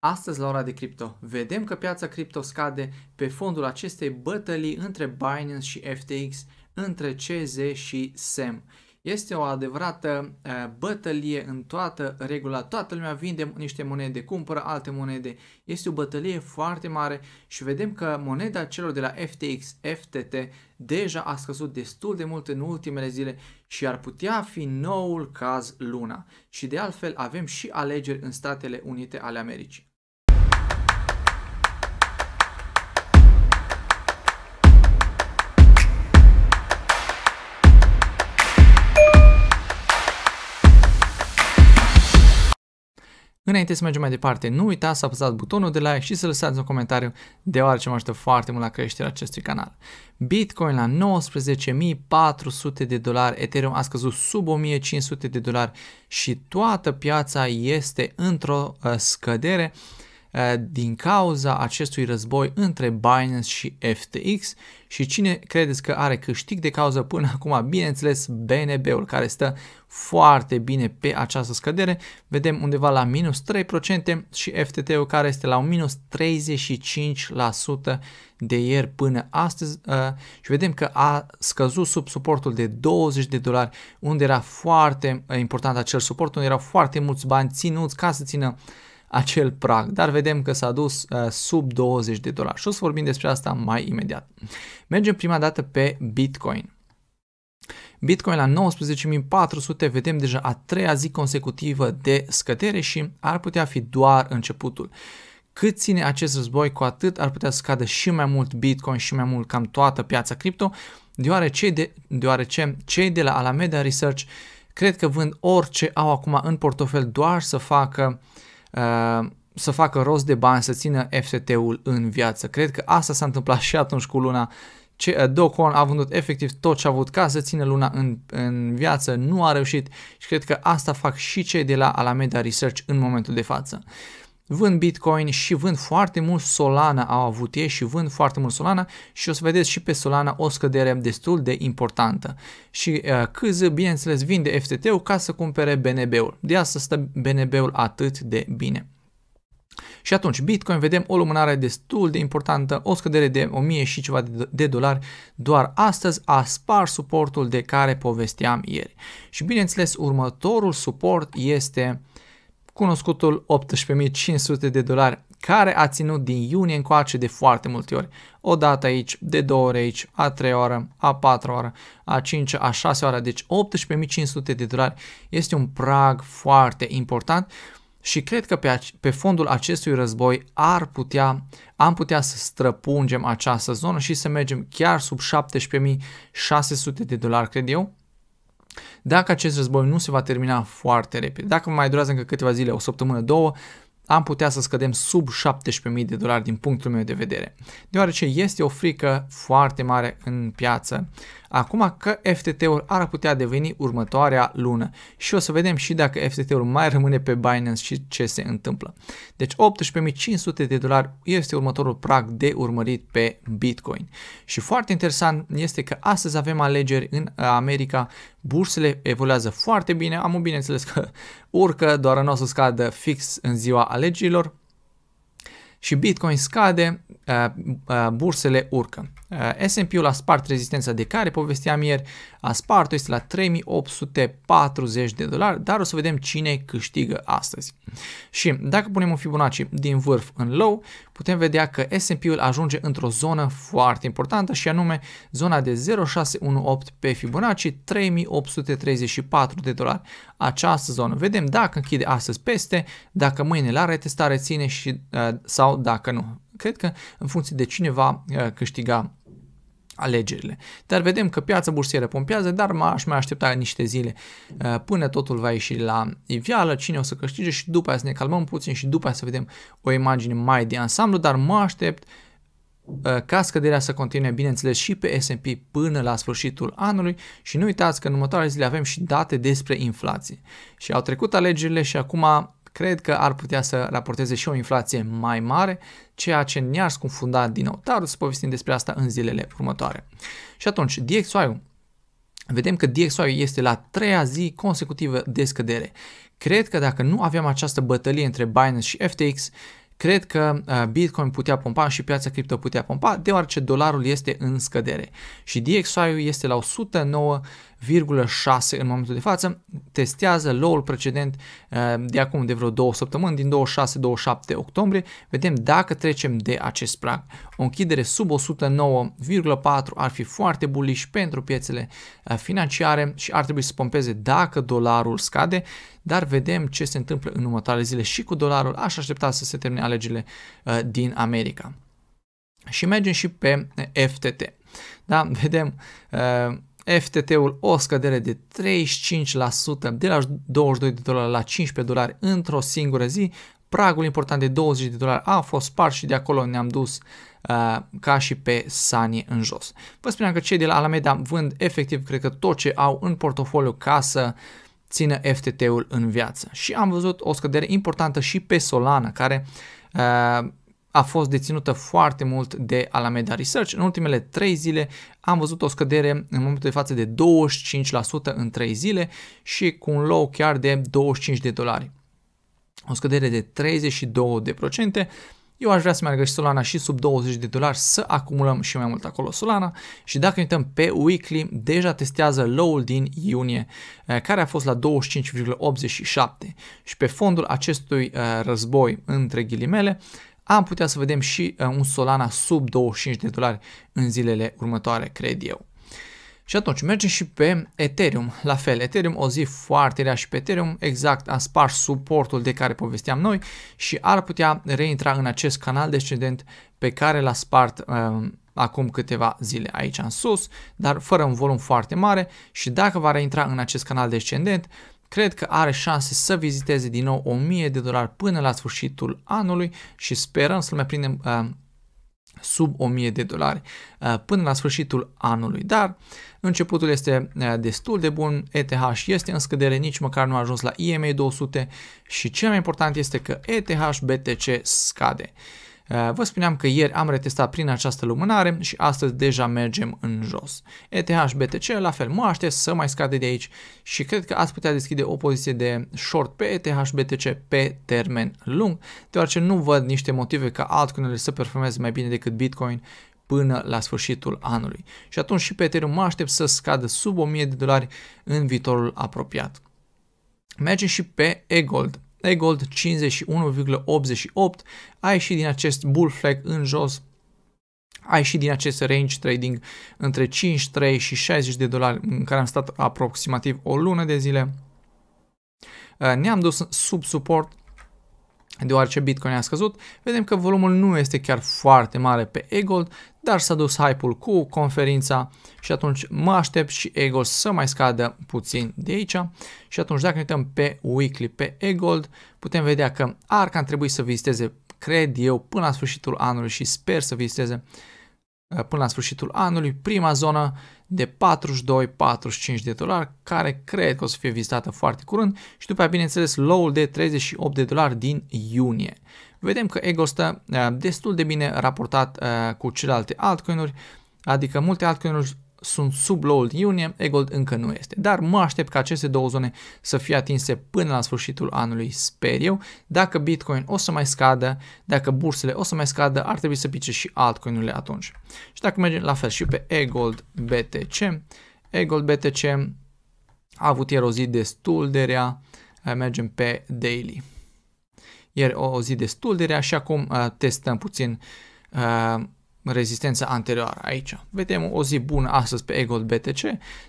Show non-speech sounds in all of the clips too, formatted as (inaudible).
Astăzi, la ora de cripto, vedem că piața cripto scade pe fondul acestei bătălii între Binance și FTX, între CZ și SEM. Este o adevărată uh, bătălie în toată regula. Toată lumea vinde niște monede, cumpără alte monede. Este o bătălie foarte mare și vedem că moneda celor de la FTX, FTT, deja a scăzut destul de mult în ultimele zile și ar putea fi noul caz luna. Și de altfel avem și alegeri în Statele Unite ale Americii. Înainte să mergem mai departe, nu uitați să apăsați butonul de like și să lăsați un comentariu, deoarece mă ajută foarte mult la creșterea acestui canal. Bitcoin la 19.400 de dolari, Ethereum a scăzut sub 1.500 de dolari și toată piața este într-o uh, scădere. Eh, din cauza acestui război între Binance și FTX și cine credeți că are câștig de cauză până (laughs) acum? Bineînțeles BNB-ul care stă foarte bine pe această scădere, vedem undeva la minus 3% și FTT-ul care este la un minus 35% de ieri până astăzi eh, și vedem că a scăzut sub suportul de 20 de dolari unde era foarte eh, important acel suport, unde erau foarte mulți bani ținuți ca să țină acel prag, dar vedem că s-a dus uh, sub 20 de dolari și o să vorbim despre asta mai imediat. Mergem prima dată pe Bitcoin. Bitcoin la 19.400 vedem deja a treia zi consecutivă de scădere și ar putea fi doar începutul. Cât ține acest război, cu atât ar putea scadă și mai mult Bitcoin și mai mult cam toată piața cripto, deoarece, de, deoarece cei de la Alameda Research cred că vând orice au acum în portofel doar să facă uh, Uh, să facă rost de bani, să țină ftt ul în viață. Cred că asta s-a întâmplat și atunci cu luna ce, uh, Dokon a vândut efectiv tot ce a avut ca să țină luna în, în viață, nu a reușit și cred că asta fac și cei de la Alameda Research în momentul de față vând Bitcoin și vând foarte mult Solana, au avut ei și vând foarte mult Solana și o să vedeți și pe Solana o scădere destul de importantă. Și uh, CZ, bineînțeles, vinde FTT-ul ca să cumpere BNB-ul. De asta stă BNB-ul atât de bine. Și atunci, Bitcoin, vedem o lumânare destul de importantă, o scădere de 1000 și ceva de, de dolari, doar astăzi a spart suportul de care povesteam ieri. Și bineînțeles, următorul suport este uh, cunoscutul 18.500 de dolari, care a ținut din iunie încoace de foarte multe ori. O dată aici, de două ori aici, a trei ore a patru ore a cinci a șase ore deci 18.500 de dolari este un prag foarte important și cred că pe, pe fondul acestui război ar putea, am putea să străpungem această zonă și să mergem chiar sub 17.600 de dolari, cred eu, dacă acest război nu se va termina foarte repede, dacă mai durează încă câteva zile, o săptămână, două, am putea să scădem sub 17.000 de dolari din punctul meu de vedere, deoarece este o frică foarte mare în piață acum că FTT-ul ar putea deveni următoarea lună și o să vedem și dacă FTT-ul mai rămâne pe Binance și ce se întâmplă. Deci 18.500 de dolari este următorul prag de urmărit pe Bitcoin. Și foarte interesant este că astăzi avem alegeri în America, bursele evoluează foarte bine, am bineînțeles că urcă, doar nu o să scadă fix în ziua alegerilor și Bitcoin scade, uh, uh, bursele urcă. Eh, S&P-ul a spart rezistența de care povesteam ieri, a spart-o, este la 3840 de dolari, dar o să vedem cine câștigă astăzi. Și dacă punem un Fibonacci din vârf în low, putem vedea că S&P-ul ajunge într-o zonă foarte importantă și anume zona de 0618 pe Fibonacci, 3834 de dolari. Această zonă. Vedem dacă închide astăzi peste, dacă mâine la retestare ține și, eh, sau dacă nu. Cred că în funcție de cine va eh, câștiga alegerile. Dar vedem că piața bursieră pompează, dar m-aș mai aștepta niște zile uh, până totul va ieși la iveală, cine o să câștige și după aia să ne calmăm puțin și după aia să vedem o imagine mai de ansamblu, dar mă aștept uh, ca scăderea să continue, bineînțeles, și pe S&P până la sfârșitul anului și nu uitați că în următoarele zile avem și date despre inflație. Și au trecut alegerile și acum cred că ar putea să raporteze și o inflație mai mare, ceea ce ne-ar scufunda din nou. Dar o să povestim despre asta în zilele următoare. Și atunci, DXY-ul. Vedem că DXY este la treia zi consecutivă de scădere. Cred că dacă nu aveam această bătălie între Binance și FTX, cred că uh, Bitcoin putea pompa și piața cripto putea pompa, deoarece dolarul este în scădere. Și DXY este la 109 în momentul de față, testează low-ul precedent ehm, de acum de vreo două săptămâni, din 26-27 octombrie, vedem dacă trecem de acest prag. O închidere sub 109,4 ar fi foarte bullish pentru piețele eh, financiare și ar trebui să pompeze dacă dolarul scade, dar vedem ce se întâmplă în următoarele zile și cu dolarul, aș aștepta să se termine alegerile eh, din America. Și mergem și pe eh, FTT. Da, vedem FTT-ul o scădere de 35% de la 22 de dolari la 15 dolari într-o singură zi. Pragul important de 20 de dolari a fost spart și de acolo ne-am dus uh, ca și pe sanie în jos. Vă spuneam că cei de la Alameda vând efectiv cred că tot ce au în portofoliu ca să țină FTT-ul în viață. Și am văzut o scădere importantă și pe Solana care uh, a fost deținută foarte mult de Alameda Research. În ultimele 3 zile am văzut o scădere în momentul de față de 25% în 3 zile și cu un low chiar de 25 de dolari. O scădere de 32%. Eu aș vrea să meargă și Solana și sub 20 de dolari să acumulăm și mai mult acolo Solana și dacă ne uităm pe weekly, deja testează low-ul din iunie, eh, care a fost la 25,87 și pe fondul acestui eh, război între ghilimele, am putea să vedem și uh, un Solana sub 25 de dolari în zilele următoare, cred eu. Și atunci mergem și pe Ethereum, la fel, Ethereum o zi foarte rea și pe Ethereum exact a spart suportul de care povesteam noi și ar putea reintra în acest canal descendent pe care l-a spart um, acum câteva zile aici în sus, dar fără un volum foarte mare și dacă va reintra în acest canal descendent, Cred că are șanse să viziteze din nou 1000 de dolari până la sfârșitul anului și sperăm să-l mai prindem uh, sub 1000 de dolari uh, până la sfârșitul anului. Dar începutul este uh, destul de bun, ETH este în scădere, nici măcar nu a ajuns la IMA 200 și cel mai important este că ETH BTC scade. Uh, Eh, vă spuneam că ieri am retestat prin această lumânare și astăzi deja mergem în jos. ETH BTC, la fel, mă aștept să mai scade de aici și cred că ați putea deschide o poziție de short pe ETH BTC pe termen lung, deoarece nu văd niște motive ca altcunele să performeze mai bine decât Bitcoin până la sfârșitul anului. Și atunci și pe Ethereum mă aștept să scadă sub 1000 de dolari în viitorul apropiat. Mergem și pe eGold. Egold 51,88, a ieșit din acest bull flag în jos, a ieșit din acest range trading între 53 și 60 de dolari în care am stat aproximativ o lună de zile. Uh, ne-am dus sub suport Deoarece Bitcoin a scăzut, vedem că volumul nu este chiar foarte mare pe Egold, dar s-a dus hype-ul cu conferința și atunci mă aștept și Egold să mai scadă puțin de aici. Și atunci dacă ne uităm pe weekly pe Egold, putem vedea că ARC ar trebui să viziteze, cred eu, până la sfârșitul anului și sper să viziteze Uh, până la sfârșitul anului prima zonă de 42-45 de dolari, care cred că o să fie vizitată foarte curând și după aia, bineînțeles, low-ul de 38 de dolari din iunie. Vedem că Ego stă uh, destul de bine raportat uh, cu celelalte altcoinuri, adică multe altcoinuri sunt sub low-ul iunie, Egold încă nu este. Dar mă aștept ca aceste două zone să fie atinse până la sfârșitul anului, sper eu. Dacă Bitcoin o să mai scadă, dacă bursele o să mai scadă, ar trebui să pice și altcoinurile atunci. Și dacă mergem la fel și pe Egold BTC, Egold BTC a avut ieri o zi destul de rea, eh, mergem pe daily. Ieri o zi destul de rea și acum eh, testăm puțin uh, rezistența anterioară aici. Vedem o zi bună astăzi pe Egold BTC,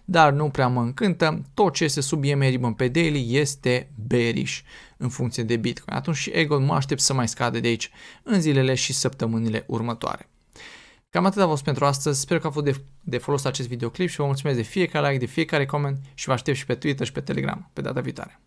dar nu prea mă încântă. Tot ce este sub EMRIBON pe daily este bearish în funcție de Bitcoin. Atunci și Egold mă aștept să mai scade de aici în zilele și săptămânile următoare. Cam atât a fost pentru astăzi, sper că a fost de, de folos acest videoclip și vă mulțumesc de fiecare like, de fiecare coment și vă aștept și pe Twitter și pe Telegram pe data viitoare.